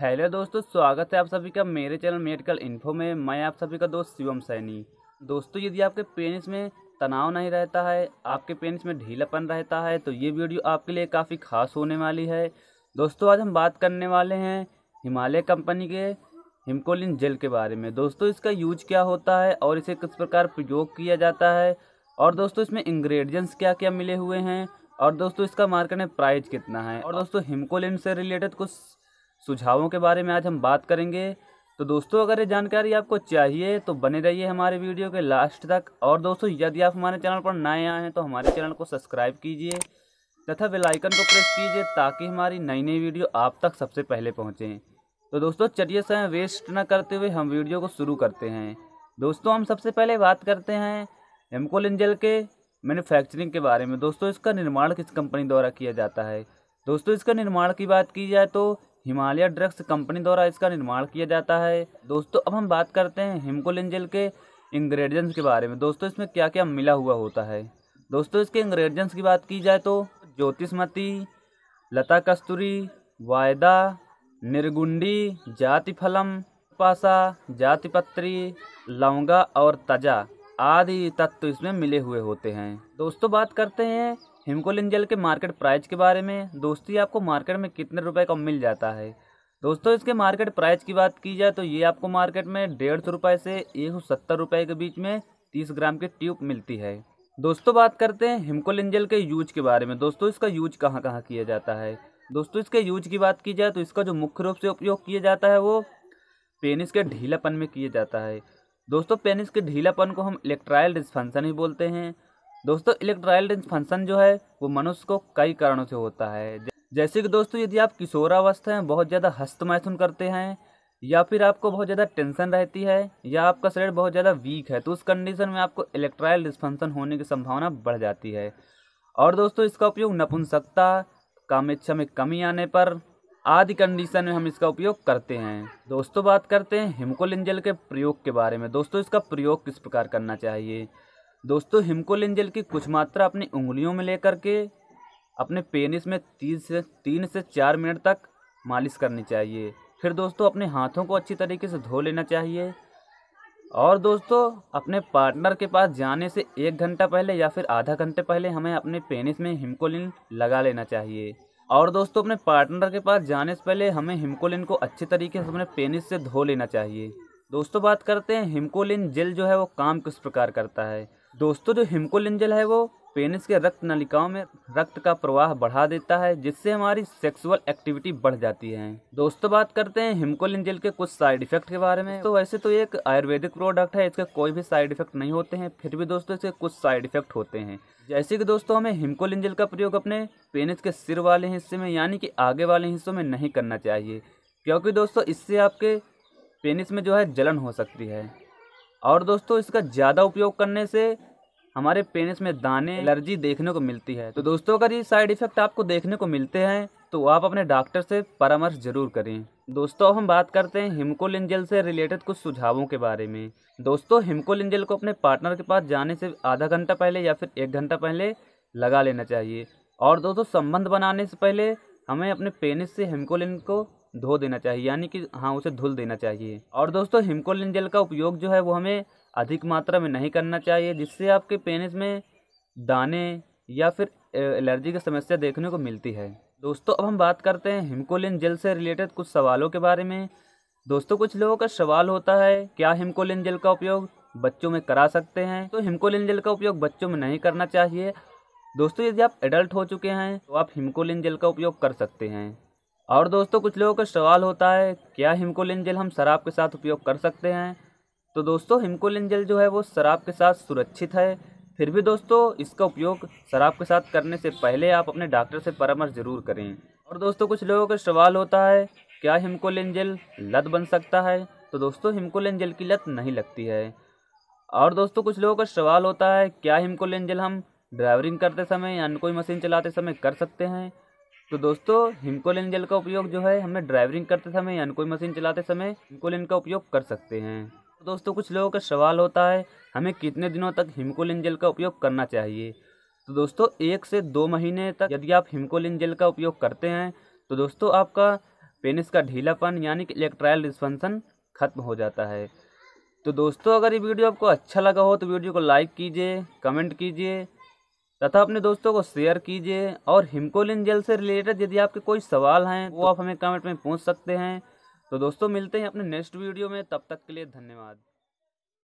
hello दोस्तों स्वागत है आप सभी का मेरे चैनल मेडिकल इन्फो में मैं आप सभी का दोस्त शिवम सैनी दोस्तों यदि आपके पेनिस में तनाव नहीं रहता है आपके पेनिस में ढीलापन रहता है तो ये वीडियो आपके लिए काफ़ी खास होने वाली है दोस्तों आज हम बात करने वाले हैं हिमालय कंपनी के हिमकोलिन जेल के बारे में दोस्तों इसका यूज क्या होता है और इसे किस प्रकार प्रयोग किया जाता है और दोस्तों इसमें इंग्रेडिएंट्स क्या क्या मिले हुए हैं और दोस्तों इसका मार्केट में प्राइस कितना है और दोस्तों हिमकोलिन से रिलेटेड कुछ सुझावों के बारे में आज हम बात करेंगे तो दोस्तों अगर ये जानकारी आपको चाहिए तो बने रहिए हमारे वीडियो के लास्ट तक और दोस्तों यदि आप हमारे चैनल पर नए आए हैं तो हमारे चैनल को सब्सक्राइब कीजिए तथा बेलाइकन को प्रेस कीजिए ताकि हमारी नई नई वीडियो आप तक सबसे पहले पहुँचें तो दोस्तों चलिए समय वेस्ट न करते हुए हम वीडियो को शुरू करते हैं दोस्तों हम सबसे पहले बात करते हैं हेमकोल इंजल के मैन्युफैक्चरिंग के बारे में दोस्तों इसका निर्माण किस कंपनी द्वारा किया जाता है दोस्तों इसका निर्माण की बात की जाए तो हिमालय ड्रग्स कंपनी द्वारा इसका निर्माण किया जाता है दोस्तों अब हम बात करते हैं हिमकोल के इंग्रेडिएंट्स के बारे में दोस्तों इसमें क्या क्या मिला हुआ होता है दोस्तों इसके इंग्रेडिएंट्स की बात की जाए तो ज्योतिषमती लता कस्तूरी वायदा निर्गुंडी जाति फलम पासा जाति पत्री लौंगा और तजा आदि तत्व इसमें मिले हुए होते हैं दोस्तों बात करते हैं हिमकोलिन जेल के मार्केट प्राइस के बारे में दोस्ती आपको मार्केट में कितने रुपए का मिल जाता है दोस्तों इसके मार्केट प्राइस की बात की जाए तो ये आपको मार्केट में डेढ़ सौ रुपये से एक सौ सत्तर रुपये के बीच में तीस ग्राम की ट्यूब मिलती है दोस्तों बात करते हैं हिमकोलिन जेल के यूज के बारे में दोस्तों इसका यूज कहाँ कहाँ किया जाता है दोस्तों इसके यूज की बात की जाए तो इसका जो मुख्य रूप से उपयोग किया जाता है वो पेनिस के ढीलापन में किया जाता है दोस्तों पेनिस के ढीलापन को हम इलेक्ट्राइल डिस्फंक्शन ही बोलते हैं दोस्तों इलेक्ट्राइल फंक्शन जो है वो मनुष्य को कई कारणों से होता है जैसे कि दोस्तों यदि आप किशोरावस्था में बहुत ज़्यादा हस्त मैथुन करते हैं या फिर आपको बहुत ज़्यादा टेंशन रहती है या आपका शरीर बहुत ज़्यादा वीक है तो उस कंडीशन में आपको इलेक्ट्राइल डिस्फंक्शन होने की संभावना बढ़ जाती है और दोस्तों इसका उपयोग नपुंसकता कामेच्छा में कमी आने पर आदि कंडीशन में हम इसका उपयोग करते हैं दोस्तों बात करते हैं हिमकोलिंजल के प्रयोग के बारे में दोस्तों इसका प्रयोग किस प्रकार करना चाहिए दोस्तों हिमकोलिन जेल की कुछ मात्रा अपनी उंगलियों में लेकर के अपने पेनिस में तीन से तीन से चार मिनट तक मालिश करनी चाहिए फिर दोस्तों अपने हाथों को अच्छी तरीके से धो लेना चाहिए और दोस्तों अपने पार्टनर के पास जाने से एक घंटा पहले या फिर आधा घंटे पहले हमें अपने पेनिस में हिमकोलिन लगा लेना चाहिए और दोस्तों अपने पार्टनर के पास जाने से पहले हमें हिमकोलिन को अच्छे तरीके से अपने पेनिस से धो लेना चाहिए दोस्तों बात करते हैं हिमकोलिन जेल जो है वो काम किस प्रकार करता है दोस्तों जो हिमकोलिंजल है वो पेनिस के रक्त नलिकाओं में रक्त का प्रवाह बढ़ा देता है जिससे हमारी सेक्सुअल एक्टिविटी बढ़ जाती है दोस्तों बात करते हैं हिमकोलिंजल के कुछ साइड इफेक्ट के बारे में तो वैसे तो एक आयुर्वेदिक प्रोडक्ट है इसके कोई भी साइड इफेक्ट नहीं होते हैं फिर भी दोस्तों इसके कुछ साइड इफेक्ट होते हैं जैसे कि दोस्तों हमें हिमकोलिंजल का प्रयोग अपने पेनिस के सिर वाले हिस्से में यानी कि आगे वाले हिस्सों में नहीं करना चाहिए क्योंकि दोस्तों इससे आपके पेनिस में जो है जलन हो सकती है और दोस्तों इसका ज़्यादा उपयोग करने से हमारे पेनिस में दाने एलर्जी देखने को मिलती है तो दोस्तों अगर ये साइड इफेक्ट आपको देखने को मिलते हैं तो आप अपने डॉक्टर से परामर्श जरूर करें दोस्तों हम बात करते हैं हिमकोलिन से रिलेटेड कुछ सुझावों के बारे में दोस्तों हिमकोलिन को अपने पार्टनर के पास जाने से आधा घंटा पहले या फिर एक घंटा पहले लगा लेना चाहिए और दोस्तों संबंध बनाने से पहले हमें अपने पेनिस से हिमकोलिन को धो देना चाहिए यानी कि हाँ उसे धुल देना चाहिए और दोस्तों हिमकोलिन जेल का उपयोग जो है वो हमें अधिक मात्रा में नहीं करना चाहिए जिससे आपके पेनिस में दाने या फिर एलर्जी की समस्या देखने को मिलती है दोस्तों अब हम बात करते हैं हिमकोलिन जेल से रिलेटेड कुछ सवालों के बारे में दोस्तों कुछ लोगों का सवाल होता है क्या हिमकोलिन जेल का उपयोग बच्चों में करा सकते हैं तो हिमकोलिन जेल का उपयोग बच्चों में नहीं करना चाहिए दोस्तों यदि आप एडल्ट हो चुके हैं तो आप हिमकोलिन जेल का उपयोग कर सकते हैं और दोस्तों कुछ लोगों का सवाल होता है क्या हिमकोलिन जेल हम शराब के साथ उपयोग कर सकते हैं तो दोस्तों हिमकोलिन जेल जो है वो शराब के साथ सुरक्षित है फिर भी दोस्तों इसका उपयोग शराब के साथ करने से पहले आप अपने डॉक्टर से परामर्श ज़रूर करें और दोस्तों कुछ लोगों का सवाल होता है क्या हिमकोलिन जेल लत बन सकता है तो दोस्तों हिमकोलिन जेल की लत नहीं लगती है और दोस्तों कुछ लोगों का सवाल होता है क्या हिमकोलिन जेल हम ड्राइवरिंग करते समय या कोई मशीन चलाते समय कर सकते हैं तो दोस्तों हिमकोलिन जेल का उपयोग जो है हमें ड्राइविंग करते समय या कोई मशीन चलाते समय हिमकोलिन का उपयोग कर सकते हैं तो दोस्तों कुछ लोगों का सवाल होता है हमें कितने दिनों तक हिमकोलिन जेल का उपयोग करना चाहिए तो दोस्तों एक से दो महीने तक यदि आप हिमकोलिन जेल का उपयोग करते हैं तो दोस्तों आपका पेनिस का ढीलापन यानी कि इलेक्ट्राइल डिस्फंक्शन खत्म हो जाता है तो दोस्तों अगर ये वीडियो आपको अच्छा लगा हो तो वीडियो को लाइक कीजिए कमेंट कीजिए तथा अपने दोस्तों को शेयर कीजिए और हिमकोलिन जेल से रिलेटेड यदि आपके कोई सवाल हैं वो आप हमें कमेंट में पूछ सकते हैं तो दोस्तों मिलते हैं अपने नेक्स्ट वीडियो में तब तक के लिए धन्यवाद